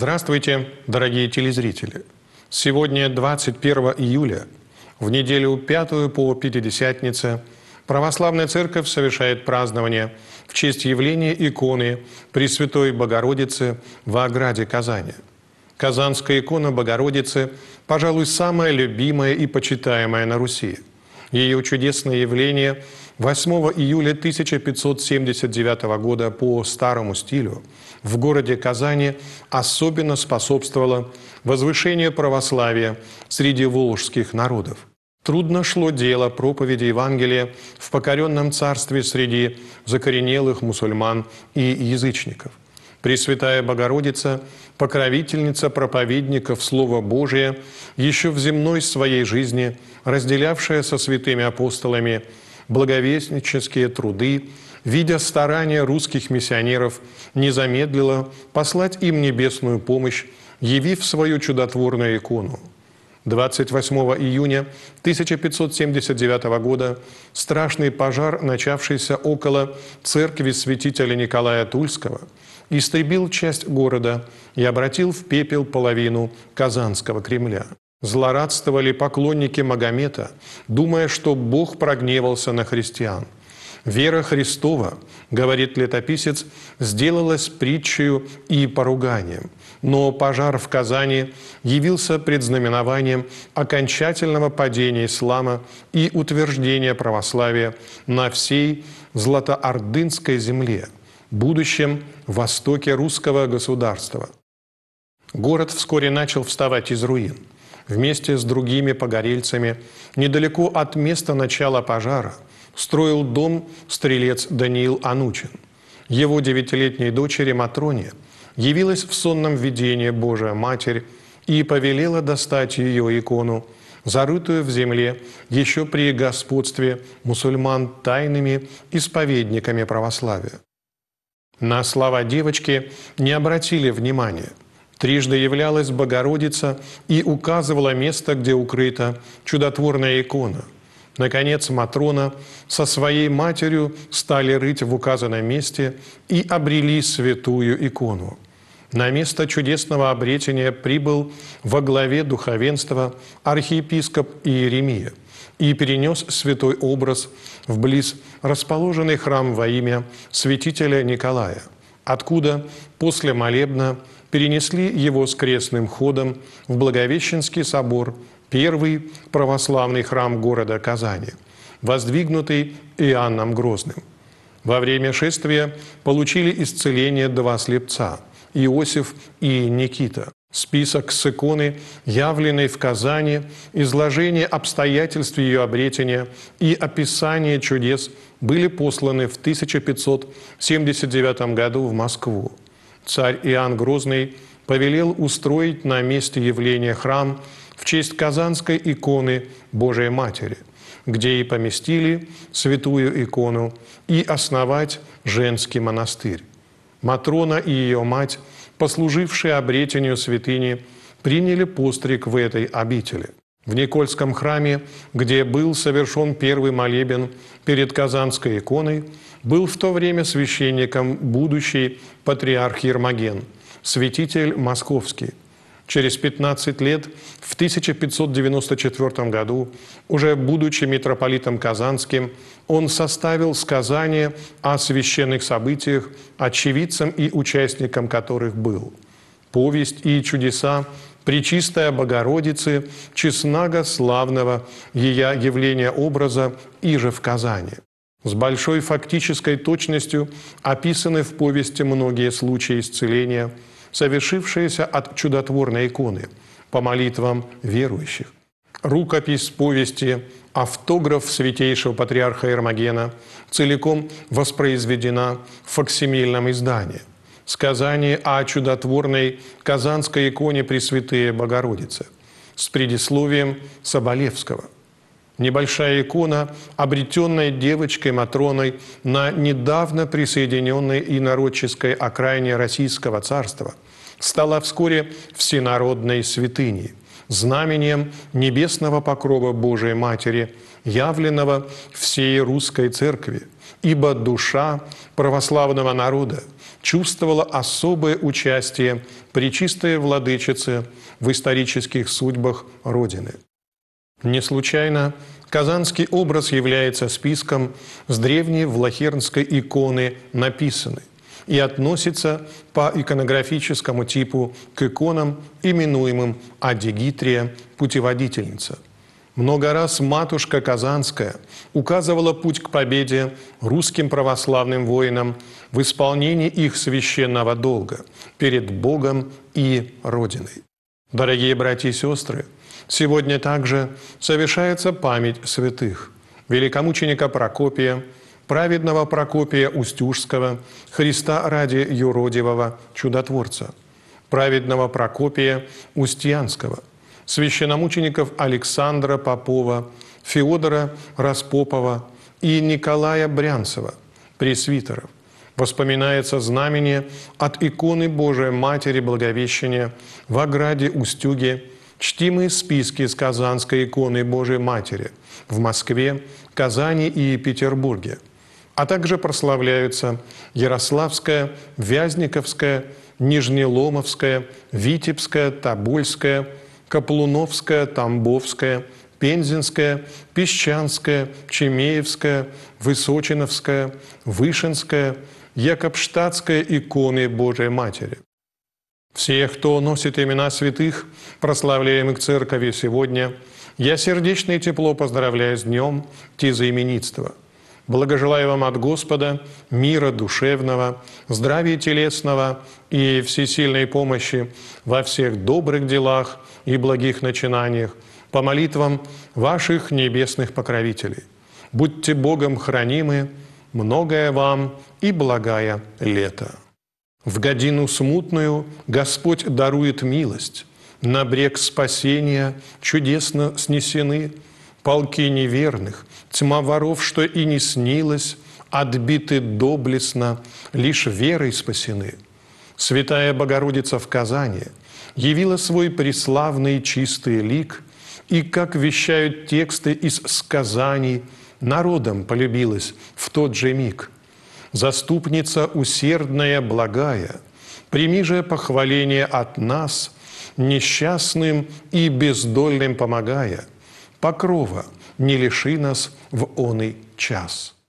Здравствуйте, дорогие телезрители! Сегодня 21 июля, в неделю пятую по Пятидесятнице, Православная Церковь совершает празднование в честь явления иконы Пресвятой Богородицы в ограде Казани. Казанская икона Богородицы, пожалуй, самая любимая и почитаемая на Руси – ее чудесное явление 8 июля 1579 года по старому стилю в городе Казани особенно способствовало возвышению православия среди волжских народов. Трудно шло дело проповеди Евангелия в покоренном царстве среди закоренелых мусульман и язычников. Пресвятая Богородица покровительница проповедников Слова Божия, еще в земной своей жизни, разделявшая со святыми апостолами благовестнические труды, видя старания русских миссионеров, не замедлила послать им небесную помощь, явив свою чудотворную икону. 28 июня 1579 года страшный пожар, начавшийся около церкви святителя Николая Тульского – истребил часть города и обратил в пепел половину Казанского Кремля. Злорадствовали поклонники Магомета, думая, что Бог прогневался на христиан. Вера Христова, говорит летописец, сделалась притчею и поруганием, но пожар в Казани явился предзнаменованием окончательного падения ислама и утверждения православия на всей Златоордынской земле – будущем востоке русского государства. Город вскоре начал вставать из руин. Вместе с другими погорельцами недалеко от места начала пожара строил дом стрелец Даниил Анучин. Его девятилетней дочери Матроне явилась в сонном видении Божия Матерь и повелела достать ее икону, зарытую в земле еще при господстве мусульман тайными исповедниками православия. На слова девочки не обратили внимания. Трижды являлась Богородица и указывала место, где укрыта чудотворная икона. Наконец Матрона со своей матерью стали рыть в указанном месте и обрели святую икону. На место чудесного обретения прибыл во главе духовенства архиепископ Иеремия и перенес святой образ в близ расположенный храм во имя святителя Николая, откуда после молебна перенесли его с крестным ходом в Благовещенский собор, первый православный храм города Казани, воздвигнутый Иоанном Грозным. Во время шествия получили исцеление два слепца – Иосиф и Никита. Список с иконы, явленной в Казани, изложение обстоятельств ее обретения и описание чудес были посланы в 1579 году в Москву. Царь Иоанн Грозный повелел устроить на месте явления храм в честь казанской иконы Божией Матери, где и поместили святую икону и основать женский монастырь. Матрона и ее мать, послужившие обретению святыни, приняли постриг в этой обители. В Никольском храме, где был совершен первый молебен перед Казанской иконой, был в то время священником будущий патриарх Ермоген, святитель Московский. Через 15 лет, в 1594 году, уже будучи митрополитом Казанским, он составил сказание о священных событиях, очевидцем и участником которых был. Повесть и чудеса Пречистая Богородицы, честного славного, ея явление образа и же в Казани. С большой фактической точностью описаны в повести многие случаи исцеления – совершившееся от чудотворной иконы по молитвам верующих. Рукопись повести автограф святейшего патриарха Ермогена целиком воспроизведена в факсимильном издании. Сказание о чудотворной казанской иконе Пресвятые Богородицы с предисловием Соболевского – небольшая икона, обретенная девочкой Матроной на недавно присоединенной инородческой окраине Российского царства, стала вскоре всенародной святыней, знамением небесного покрова Божией Матери, явленного всей русской церкви, ибо душа православного народа чувствовала особое участие при чистой Владычице в исторических судьбах Родины. Не случайно казанский образ является списком с древней влахернской иконы «Написаны» и относится по иконографическому типу к иконам, именуемым «Адигитрия путеводительница». Много раз матушка Казанская указывала путь к победе русским православным воинам в исполнении их священного долга перед Богом и Родиной. Дорогие братья и сестры, Сегодня также совершается память святых великомученика Прокопия, праведного Прокопия Устюжского, Христа ради юродивого чудотворца, праведного Прокопия Устьянского, священномучеников Александра Попова, Феодора Распопова и Николая Брянцева, пресвитеров. Воспоминается знамение от иконы Божией Матери Благовещения в ограде Устюге чтимые списки с Казанской иконы Божией Матери в Москве, Казани и Петербурге, а также прославляются Ярославская, Вязниковская, Нижнеломовская, Витебская, Тобольская, Каплуновская, Тамбовская, Пензенская, Песчанская, Чемеевская, Высочиновская, Вышинская, Якобштадтская иконы Божией Матери. Всех, кто носит имена святых, прославляемых церкови сегодня, я сердечно и тепло поздравляю с днем тезаименитства. Благожелаю вам от Господа мира душевного, здравия телесного и всесильной помощи во всех добрых делах и благих начинаниях, по молитвам ваших небесных покровителей. Будьте Богом хранимы, многое вам и благая лето. В годину смутную Господь дарует милость, на брег спасения чудесно снесены полки неверных, тьма воров, что и не снилось, отбиты доблестно, лишь верой спасены. Святая Богородица в Казани явила свой преславный чистый лик, и, как вещают тексты из сказаний, народом полюбилась в тот же миг – заступница усердная, благая, прими же похваление от нас, несчастным и бездольным помогая, покрова не лиши нас в оный час».